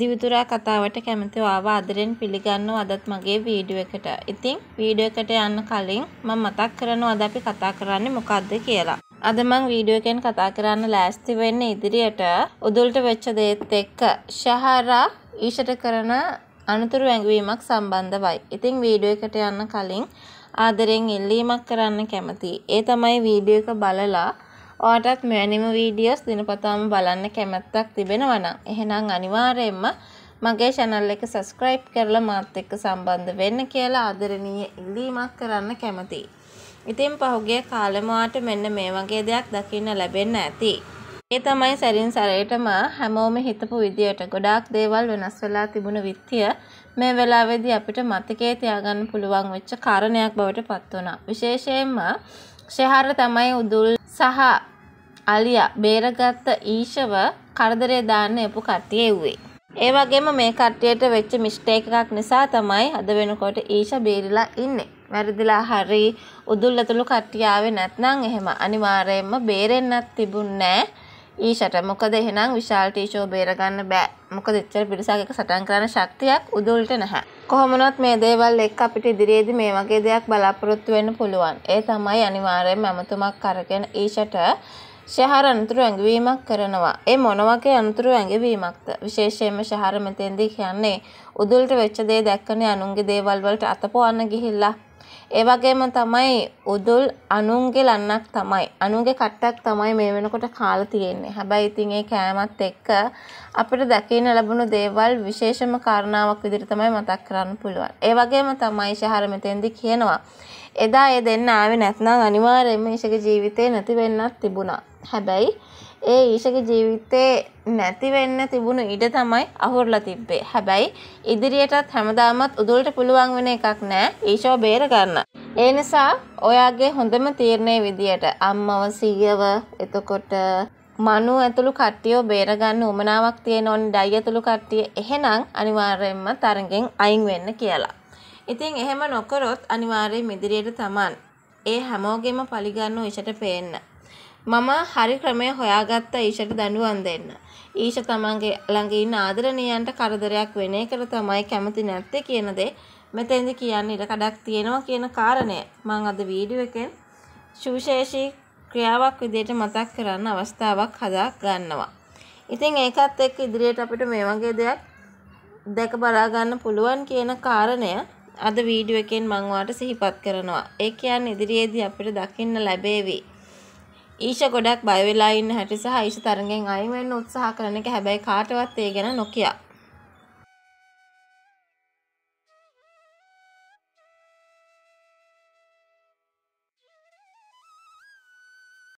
දිවිතුරා කතාවට කැමතිව ආව ආදරෙන් පිළිගන්නව අදත් මගේ වීඩියෝ එකට. ඉතින් වීඩියෝ එකට යන්න කලින් මම මතක් කරනවා අද අපි කතා කරන්නේ මොකද්ද කියලා. අද මං වීඩියෝ එකෙන් කතා කරන්න ලෑස්ති වෙන්නේ ඉදිරියට උදුල්ට වෙච්ච දේත් එක්ක ශහරා ඊෂට කරන අනුතුරු ඇඟවීමක් සම්බන්ධවයි. ඉතින් වීඩියෝ එකට යන්න කලින් ආදරෙන් ඉල්ලීමක් කරන්න කැමතියි. ඒ තමයි වීඩියෝ එක බලලා ඔයාටත් මෙවැනිම වීඩියෝස් දිනපතාම බලන්න කැමැත්තක් තිබෙනවා නම් එහෙනම් අනිවාර්යයෙන්ම මගේ channel එක subscribe කරලා මාත් එක්ක සම්බන්ධ වෙන්න කියලා ආදරණීය ඉල්ලීමක් කරන්න කැමතියි. ඉතින් පහුගිය කාලෙම වාට මෙන්න මේ වගේ දෙයක් දකින්න ලැබෙන්න ඇති. ඒ තමයි සැරින් සැරේටම හැමෝම හිතපු විදියට ගොඩාක් දේවල් වෙනස් වෙලා තිබුණ විත්තිය මේ වෙලාවේදී අපිට මතකයේ තියාගන්න පුළුවන් වෙච්ච කාරණයක් බවට පත් වුණා. විශේෂයෙන්ම ශෙහාර තමයි උදුල් සහ අලියා බේරගත්ත ඊෂව කරදරේ දාන්න එපු කට්ටිය එව්වේ. ඒ වගේම මේ කට්ටියට වෙච්ච මිස්ටේක් එකක් නිසා තමයි අද වෙනකොට ඊෂ බේරිලා ඉන්නේ. වැරදිලා හරි උදුල්ලතුළු කට්ටිය ආවේ නැත්නම් එහෙම අනිවාර්යයෙන්ම බේරෙන්නත් තිබුණේ ඊෂට. මොකද එහෙනම් විශාල් ටීෂෝ බේරගන්න බෑ. මොකද එච්චර පිරිසක් එක සටන් කරන ශක්තියක් උදුල්ට නැහැ. කොහොමනොත් මේ දේවල් එක්ක අපිට ඉදිරියේදී මේ වගේ දෙයක් බලාපොරොත්තු වෙන්න පුළුවන්. ඒ තමයි අනිවාර්යයෙන්ම අමතුමක් කරගෙන ඊෂට ශහර අනතුරු ඇඟවීමක් කරනවා. ඒ මොන වගේ අනතුරු ඇඟවීමක්ද? විශේෂයෙන්ම ශහර මෙතෙන්දී කියන්නේ උදුලට වෙච්ච දේ දැක්කනේ අනුන්ගේ දේවල් වලට අතපොවන්න ගිහිල්ලා. ඒ වගේම තමයි උදුල් අනුන්ගේ ලන්නක් තමයි. අනුන්ගේ කට්ටක් තමයි මේ වෙනකොට කාලා තියෙන්නේ. හැබැයි ඉතින් ඒ කෑමත් එක්ක අපිට දකින්න ලැබුණු දේවල් විශේෂම කාරණාවක් විදිහට තමයි මතක් කරන්න පුළුවන්. ඒ වගේම තමයි ශහර මෙතෙන්දී කියනවා එදා ඒ දෙන්න ආවේ නැත්නම් අනිවාර්යයෙන්ම ඉෂගේ ජීවිතේ නැති වෙන්නත් තිබුණා. හැබැයි ඒ ඊෂගේ ජීවිතේ නැති වෙන්න තිබුණු ඉඩ තමයි අහුරලා තිබ්බේ. හැබැයි ඉදිරියටත් හැමදාමත් උදුලට පුළුවන් වෙන එකක් නෑ ඊෂෝ බේර ගන්න. ඒ නිසා ඔයාගේ හොඳම තීරණය විදියට අම්මව සීයව එතකොට මනු ඇතුළු කට්ටියෝ බේරගන්න උමනාවක් තියෙන ඕනි ඩයි ඇතුළු කට්ටිය එහෙනම් අනිවාර්යයෙන්ම තරගෙන් අයින් වෙන්න කියලා. ඉතින් එහෙම නොකරොත් අනිවාර්යයෙන් ඉදිරියට තමන් ඒ හැමෝගෙම පරිගන්න ඉෂට පේන්න. මම හරි ක්‍රමය හොයාගත්තා ඊෂට දඬුවම් දෙන්න. ඊෂ තමන්ගේ ළඟ ඉන්න ආදරණීයන්ට කරදරයක් වෙන එකට තමයි කැමති නැත්තේ කියන දේ මෙතෙන්ද කියන්න ඉඩ කඩක් තියෙනවා කියන කාරණය මම අද වීඩියෝ එකෙන් සුවිශේෂී ක්‍රියාවක් විදිහට මතක් කරන්න අවස්ථාවක් හදා ගන්නවා. ඉතින් ඒකත් එක්ක ඉදිරියට අපිට මේ වගේ දෙයක් දැක බලා ගන්න පුළුවන් කියන කාරණය අද වීඩියෝ එකෙන් මම වාට සිහිපත් කරනවා. ඒ කියන්නේ ඉදිරියේදී අපිට දකින්න ලැබෙවි. ඊෂ ගොඩක් බය වෙලා ඉන්න හැටි සහ ඊෂ තරඟෙන් අයින් වෙන්න උත්සාහ කරන එක හැබැයි කාටවත් ඒ ගැන නොකියා.